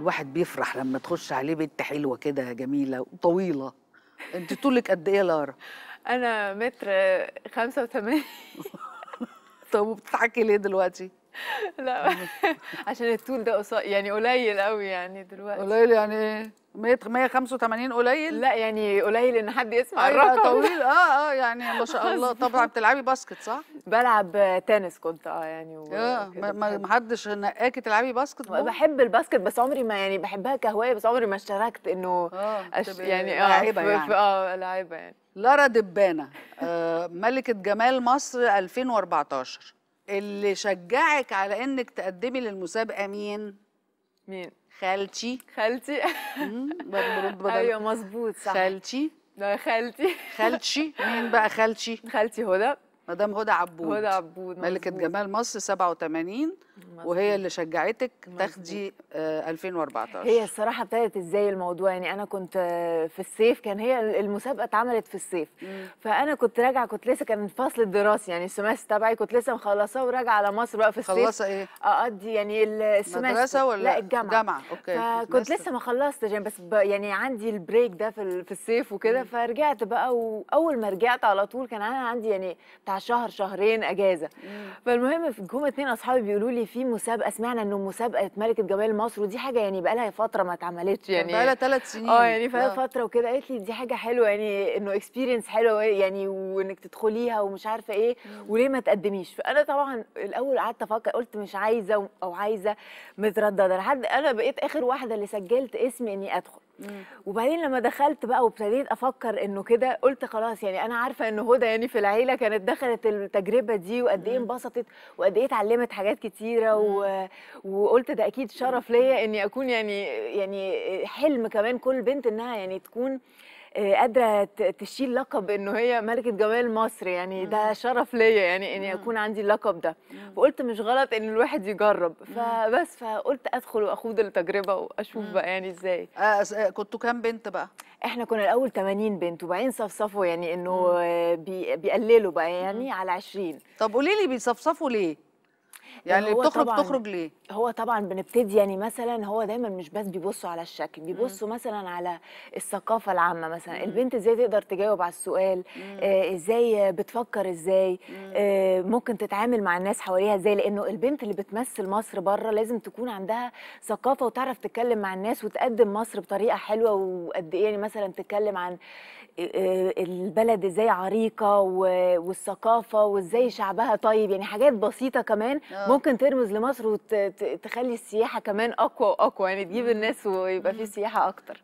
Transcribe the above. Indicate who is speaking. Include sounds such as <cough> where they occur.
Speaker 1: الواحد بيفرح لما تخش عليه بنت حلوه كده جميله وطويله انت طولك قد ايه لارا انا متر 85 <laughs> طب وبتضحكي ليه دلوقتي لا <laughs> أيوة. عشان الطول ده قصير يعني قليل قوي يعني دلوقتي قليل يعني ايه 185 قليل لا يعني قليل ان حد يسمع أيوة الرقم طويل اه اه يعني ما شاء الله <laughs> طبعا بتلعبي باسكت صح بلعب تنس كنت اه يعني و... اه ما حدش نقاكي تلعبي باسكت بحب الباسكت بس عمري ما يعني بحبها كهوايه بس عمري ما اشتركت انه آه أش... يعني اه لعيبه يعني اه لعيبه يعني لارا دبانه آه ملكه جمال مصر 2014 اللي شجعك على انك تقدمي للمسابقه مين مين خالتي خالتي ايوه مظبوط صح خالتي لا خالتي خالتي مين بقى خالتي خالتي هدى مدام هدى عبود هدى عبود ملكة جمال مصر 87 مزبوط. وهي اللي شجعتك تاخدي آه 2014 هي
Speaker 2: الصراحة ابتدت ازاي الموضوع يعني انا كنت آه، في الصيف كان هي المسابقة اتعملت في الصيف مم. فانا كنت راجعة كنت لسه كان فصل الدراسة يعني السماس تبعي كنت لسه مخلصاه وراجعة على مصر بقى في الصيف خلصة ايه؟ اقضي يعني السمستر مدرسة ولا لا الجامعة جامعة اوكي فكنت لسه ما خلصتش يعني بس يعني عندي البريك ده في الصيف وكده فرجعت بقى واول ما رجعت على طول كان انا عندي يعني بتاع شهر شهرين اجازه فالمهم جم اثنين اصحابي بيقولوا لي في مسابقه سمعنا انه مسابقه ملكه جمال مصر ودي حاجه يعني بقى لها فتره ما اتعملتش يعني بقى لها ثلاث سنين اه يعني بقى آه. فتره وكده قالت لي دي حاجه حلوه يعني انه اكسبيرينس حلوه يعني وانك تدخليها ومش عارفه ايه وليه ما تقدميش فانا طبعا الاول قعدت افكر قلت مش عايزه او عايزه متردده لحد انا بقيت اخر واحده اللي سجلت اسمي اني ادخل وبعدين لما دخلت بقى وابتديت افكر انه كده قلت خلاص يعني انا عارفه ان هدى يعني في العيله كانت دخلت التجربه دي وقد ايه انبسطت وقد ايه اتعلمت حاجات كتيره و... وقلت ده اكيد شرف ليا اني اكون يعني يعني حلم كمان كل بنت انها يعني تكون آه، قادره تشيل لقب انه هي ملكه جمال مصر يعني ده شرف ليا يعني اني اكون عندي اللقب ده فقلت مش غلط ان الواحد يجرب فبس فقلت ادخل واخوض التجربه واشوف بقى يعني ازاي آه، آه، كنتوا كام بنت بقى احنا كنا الاول 80 بنت وبعدين صفصفوا يعني انه بي بيقللوا بقى يعني على 20 طب قولي لي بيصفصفوا ليه يعني بتخرج تخرج ليه هو طبعا بنبتدي يعني مثلا هو دايما مش بس بيبصوا على الشكل بيبصوا مم. مثلا على الثقافه العامه مثلا مم. البنت ازاي تقدر تجاوب على السؤال مم. آه ازاي بتفكر ازاي مم. آه ممكن تتعامل مع الناس حواليها ازاي لانه البنت اللي بتمثل مصر بره لازم تكون عندها ثقافه وتعرف تتكلم مع الناس وتقدم مصر بطريقه حلوه وقد ايه يعني مثلا تتكلم عن آه، آه، البلد ازاي عريقه والثقافه وازاي شعبها طيب يعني حاجات بسيطه كمان آه. ممكن ترمز لمصر وت تخلي السياحه كمان اقوى واقوى يعني تجيب الناس ويبقى في سياحه اكتر